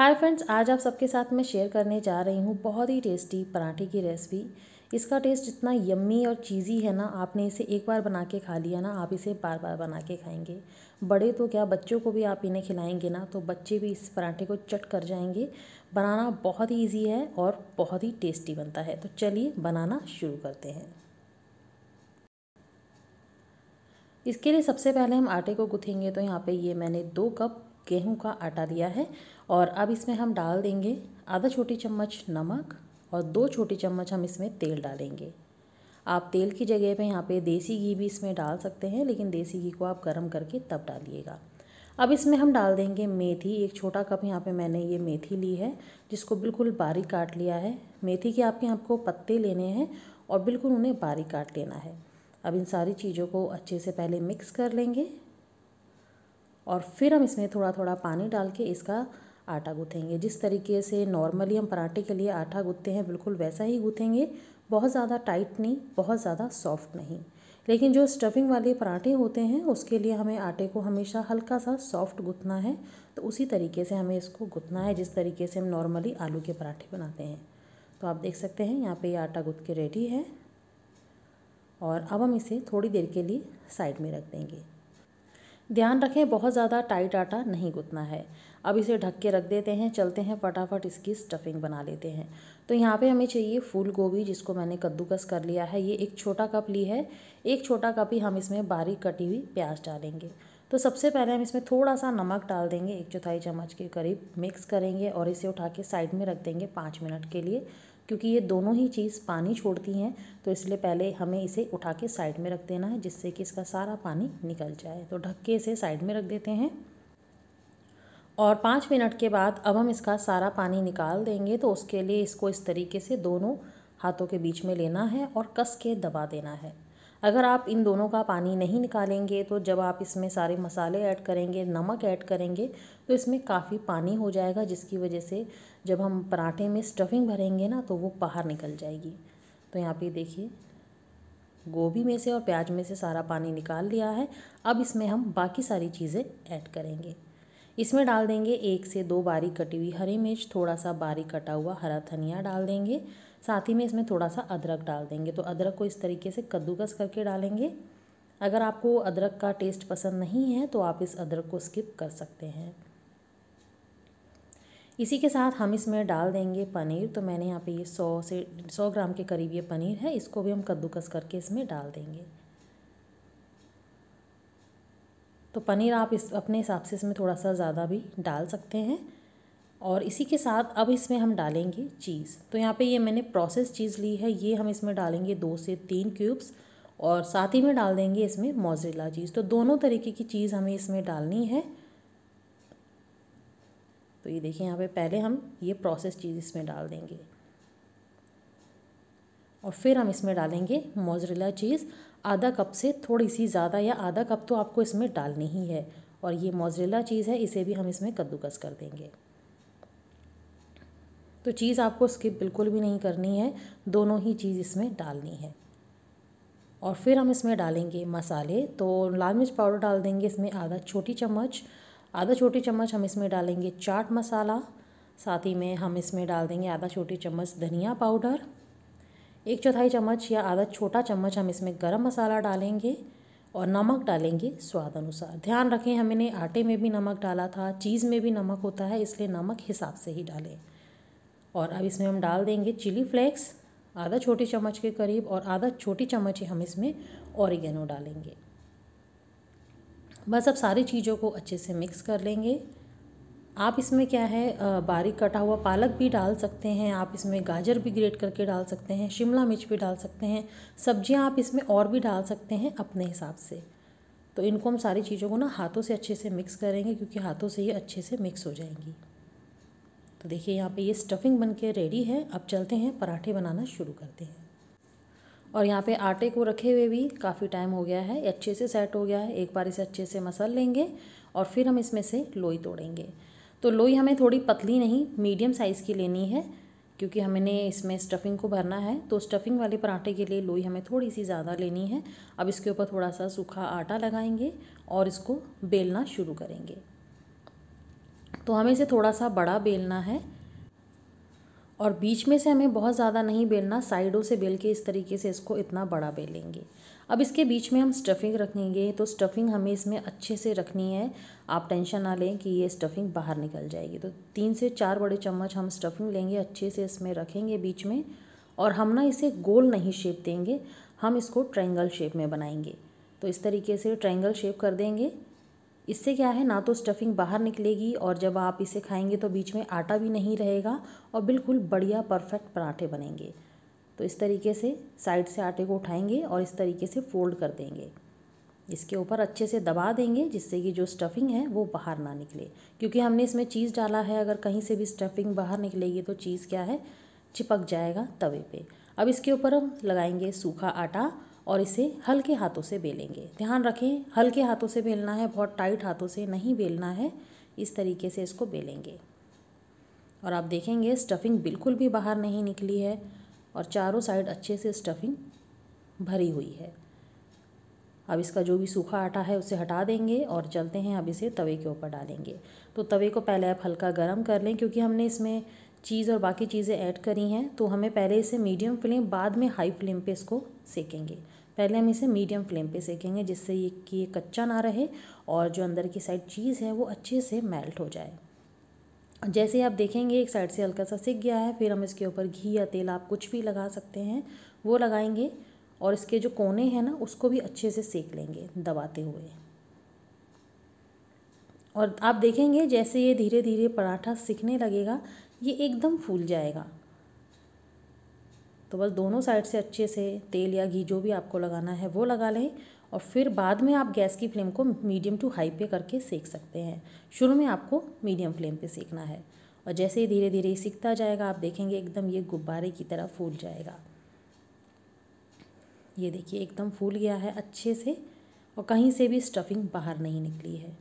hi friends आज आप सबके साथ मैं शेयर करने जा रही हूँ बहुत ही टेस्टी पराठे की रेसिपी इसका टेस्ट इतना यम्मी और चीज़ी है ना आपने इसे एक बार बना के खा लिया ना आप इसे बार बार बना के खाएंगे बड़े तो क्या बच्चों को भी आप इन्हें खिलाएंगे ना तो बच्चे भी इस पराठे को चट कर जाएंगे बनाना बहुत ही ईजी है और बहुत ही टेस्टी बनता है तो चलिए बनाना शुरू करते हैं इसके लिए सबसे पहले हम आटे को गुथेंगे तो यहाँ पे ये मैंने दो कप गेहूं का आटा दिया है और अब इसमें हम डाल देंगे आधा छोटी चम्मच नमक और दो छोटी चम्मच हम इसमें तेल डालेंगे आप तेल की जगह पे यहाँ पे देसी घी भी इसमें डाल सकते हैं लेकिन देसी घी को आप गर्म करके तब डालिएगा अब इसमें हम डाल देंगे मेथी एक छोटा कप यहाँ पे मैंने ये मेथी ली है जिसको बिल्कुल बारीक काट लिया है मेथी के आपके आपको पत्ते लेने हैं और बिल्कुल उन्हें बारीक काट लेना है अब इन सारी चीज़ों को अच्छे से पहले मिक्स कर लेंगे और फिर हम इसमें थोड़ा थोड़ा पानी डाल के इसका आटा गूँथेंगे जिस तरीके से नॉर्मली हम पराठे के लिए आटा गूँथते हैं बिल्कुल वैसा ही गूँथेंगे बहुत ज़्यादा टाइट नहीं बहुत ज़्यादा सॉफ्ट नहीं लेकिन जो स्टफिंग वाले पराठे होते हैं उसके लिए हमें आटे को हमेशा हल्का सा सॉफ्ट गुथना है तो उसी तरीके से हमें इसको गुथना है जिस तरीके से हम नॉर्मली आलू के पराठे बनाते हैं तो आप देख सकते हैं यहाँ पे ये आटा गुथ के रेडी है और अब हम इसे थोड़ी देर के लिए साइड में रख देंगे ध्यान रखें बहुत ज़्यादा टाइट आटा नहीं गुतना है अब इसे ढक के रख देते हैं चलते हैं फटाफट इसकी स्टफिंग बना लेते हैं तो यहाँ पे हमें चाहिए फूल गोभी जिसको मैंने कद्दूकस कर लिया है ये एक छोटा कप ली है एक छोटा कप ही हम इसमें बारीक कटी हुई प्याज डालेंगे तो सबसे पहले हम इसमें थोड़ा सा नमक डाल देंगे एक चौथाई चम्मच के करीब मिक्स करेंगे और इसे उठा के साइड में रख देंगे पाँच मिनट के लिए क्योंकि ये दोनों ही चीज़ पानी छोड़ती हैं तो इसलिए पहले हमें इसे उठा के साइड में रख देना है जिससे कि इसका सारा पानी निकल जाए तो ढक के इसे साइड में रख देते हैं और पाँच मिनट के बाद अब हम इसका सारा पानी निकाल देंगे तो उसके लिए इसको इस तरीके से दोनों हाथों के बीच में लेना है और कस के दबा देना है अगर आप इन दोनों का पानी नहीं निकालेंगे तो जब आप इसमें सारे मसाले ऐड करेंगे नमक ऐड करेंगे तो इसमें काफ़ी पानी हो जाएगा जिसकी वजह से जब हम पराठे में स्टफिंग भरेंगे ना तो वो बाहर निकल जाएगी तो यहाँ पे देखिए गोभी में से और प्याज में से सारा पानी निकाल लिया है अब इसमें हम बाकी सारी चीज़ें ऐड करेंगे इसमें डाल देंगे एक से दो बारीक कटी हुई हरी मिर्च थोड़ा सा बारीक कटा हुआ हरा धनिया डाल देंगे साथ ही में इसमें थोड़ा सा अदरक डाल देंगे तो अदरक को इस तरीके से कद्दूकस करके डालेंगे अगर आपको अदरक का टेस्ट पसंद नहीं है तो आप इस अदरक को स्किप कर सकते हैं इसी के साथ हम इसमें डाल देंगे पनीर तो मैंने यहाँ पे ये सौ से सौ ग्राम के करीब ये पनीर है इसको भी हम कद्दूकस करके इसमें डाल देंगे तो पनीर आप इस अपने हिसाब से इसमें थोड़ा सा ज़्यादा भी डाल सकते हैं और इसी के साथ अब इसमें हम डालेंगे चीज़ तो यहाँ पे ये मैंने प्रोसेस चीज़ ली है ये हम इसमें डालेंगे दो से तीन क्यूब्स और साथ ही में डाल देंगे इसमें मोजिला चीज़ तो दोनों तरीके की चीज़ हमें इसमें डालनी है तो ये देखिए यहाँ पे पहले हम ये प्रोसेस चीज़ इसमें डाल देंगे और फिर हम इसमें डालेंगे मोजरेला चीज़ आधा कप से थोड़ी सी ज़्यादा या आधा कप तो आपको इसमें डालनी ही है और ये मोजरेला चीज़ है इसे भी हम इसमें कद्दूकस कर देंगे तो चीज़ आपको स्किप बिल्कुल भी नहीं करनी है दोनों ही चीज़ इसमें डालनी है और फिर हम इसमें डालेंगे मसाले तो लाल मिर्च पाउडर डाल देंगे इसमें आधा छोटी चम्मच आधा छोटी चम्मच हम इसमें डालेंगे चाट मसाला साथ ही में हम इसमें डाल देंगे आधा छोटी चम्मच धनिया पाउडर एक चौथाई चम्मच या आधा छोटा चम्मच हम इसमें गरम मसाला डालेंगे और नमक डालेंगे स्वाद अनुसार ध्यान रखें हमने आटे में भी नमक डाला था चीज़ में भी नमक होता है इसलिए नमक हिसाब से ही डालें और अब इसमें हम डाल देंगे चिली फ्लेक्स आधा छोटी चम्मच के करीब और आधा छोटी चम्मच ही हम इसमें ऑरिगेनो डालेंगे बस अब सारी चीज़ों को अच्छे से मिक्स कर लेंगे आप इसमें क्या है बारीक कटा हुआ पालक भी डाल सकते हैं आप इसमें गाजर भी ग्रेट करके डाल सकते हैं शिमला मिर्च भी डाल सकते हैं सब्जियां आप इसमें और भी डाल सकते हैं अपने हिसाब से तो इनको हम सारी चीज़ों को ना हाथों से अच्छे से मिक्स करेंगे क्योंकि हाथों से ये अच्छे से मिक्स हो जाएंगी तो देखिए यहाँ पे ये स्टफिंग बन के रेडी है अब चलते हैं पराठे बनाना शुरू करते हैं और यहाँ पे आटे को रखे हुए भी काफ़ी टाइम हो गया है अच्छे से सेट हो गया है एक बार इसे अच्छे से मसल लेंगे और फिर हम इसमें से लोई तोड़ेंगे तो लोई हमें थोड़ी पतली नहीं मीडियम साइज़ की लेनी है क्योंकि हमने इसमें स्टफ़िंग को भरना है तो स्टफ़िंग वाले पराठे के लिए लोई हमें थोड़ी सी ज़्यादा लेनी है अब इसके ऊपर थोड़ा सा सूखा आटा लगाएंगे और इसको बेलना शुरू करेंगे तो हमें इसे थोड़ा सा बड़ा बेलना है और बीच में से हमें बहुत ज़्यादा नहीं बेलना साइडों से बेल के इस तरीके से इसको इतना बड़ा बेलेंगे अब इसके बीच में हम स्टफिंग रखेंगे तो स्टफिंग हमें इसमें अच्छे से रखनी है आप टेंशन ना लें कि ये स्टफिंग बाहर निकल जाएगी तो तीन से चार बड़े चम्मच हम स्टफिंग लेंगे अच्छे से इसमें रखेंगे बीच में और हम ना इसे गोल नहीं शेप देंगे हम इसको ट्रायंगल शेप में बनाएंगे तो इस तरीके से ट्रायंगल शेप कर देंगे इससे क्या है ना तो स्टफिंग बाहर निकलेगी और जब आप इसे खाएंगे तो बीच में आटा भी नहीं रहेगा और बिल्कुल बढ़िया परफेक्ट पराठे बनेंगे तो इस तरीके से साइड से आटे को उठाएंगे और इस तरीके से फोल्ड कर देंगे इसके ऊपर अच्छे से दबा देंगे जिससे कि जो स्टफ़िंग है वो बाहर ना निकले क्योंकि हमने इसमें चीज़ डाला है अगर कहीं से भी स्टफ़िंग बाहर निकलेगी तो चीज़ क्या है चिपक जाएगा तवे पे अब इसके ऊपर हम लगाएंगे सूखा आटा और इसे हल्के हाथों से बेलेंगे ध्यान रखें हल्के हाथों से बेलना है बहुत टाइट हाथों से नहीं बेलना है इस तरीके से इसको बेलेंगे और आप देखेंगे स्टफ़िंग बिल्कुल भी बाहर नहीं निकली है और चारों साइड अच्छे से स्टफिंग भरी हुई है अब इसका जो भी सूखा आटा है उसे हटा देंगे और चलते हैं अब इसे तवे के ऊपर डालेंगे तो तवे को पहले आप हल्का गर्म कर लें क्योंकि हमने इसमें चीज़ और बाकी चीज़ें ऐड करी हैं तो हमें पहले इसे मीडियम फ्लेम बाद में हाई फ्लेम पे इसको सेकेंगे पहले हम इसे मीडियम फ्लेम पे सेकेंगे जिससे ये कि ये कच्चा ना रहे और जो अंदर की साइड चीज़ है वो अच्छे से मेल्ट हो जाए जैसे आप देखेंगे एक साइड से हल्का सा सिक गया है फिर हम इसके ऊपर घी या तेल आप कुछ भी लगा सकते हैं वो लगाएंगे और इसके जो कोने हैं ना उसको भी अच्छे से सेक लेंगे दबाते हुए और आप देखेंगे जैसे ये धीरे धीरे पराठा सिकने लगेगा ये एकदम फूल जाएगा तो बस दोनों साइड से अच्छे से तेल या घी जो भी आपको लगाना है वो लगा लें और फिर बाद में आप गैस की फ्लेम को मीडियम टू हाई पे करके सेक सकते हैं शुरू में आपको मीडियम फ्लेम पे सेकना है और जैसे ही धीरे धीरे सीखता जाएगा आप देखेंगे एकदम ये गुब्बारे की तरह फूल जाएगा ये देखिए एकदम फूल गया है अच्छे से और कहीं से भी स्टफिंग बाहर नहीं निकली है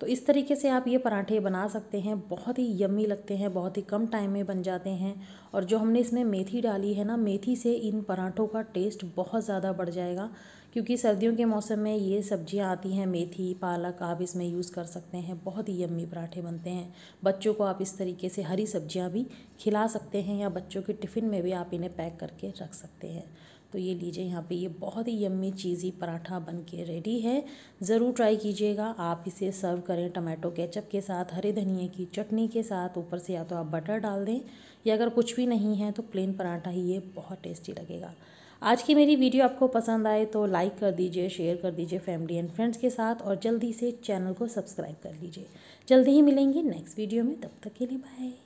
तो इस तरीके से आप ये पराठे बना सकते हैं बहुत ही यम्मी लगते हैं बहुत ही कम टाइम में बन जाते हैं और जो हमने इसमें मेथी डाली है ना मेथी से इन पराठों का टेस्ट बहुत ज़्यादा बढ़ जाएगा क्योंकि सर्दियों के मौसम में ये सब्जियाँ आती हैं मेथी पालक आप इसमें यूज़ कर सकते हैं बहुत ही यम्मी पराठे बनते हैं बच्चों को आप इस तरीके से हरी सब्जियाँ भी खिला सकते हैं या बच्चों के टिफ़िन में भी आप इन्हें पैक करके रख सकते हैं तो ये लीजिए यहाँ पे ये बहुत ही यम्मी चीज़ी पराठा बन के रेडी है ज़रूर ट्राई कीजिएगा आप इसे सर्व करें टमाटो केचप के साथ हरे धनिए की चटनी के साथ ऊपर से या तो आप बटर डाल दें या अगर कुछ भी नहीं है तो प्लेन पराठा ही ये बहुत टेस्टी लगेगा आज की मेरी वीडियो आपको पसंद आए तो लाइक कर दीजिए शेयर कर दीजिए फैमिली एंड फ्रेंड्स के साथ और जल्दी से चैनल को सब्सक्राइब कर लीजिए जल्दी ही मिलेंगे नेक्स्ट वीडियो में तब तक के लिए बाय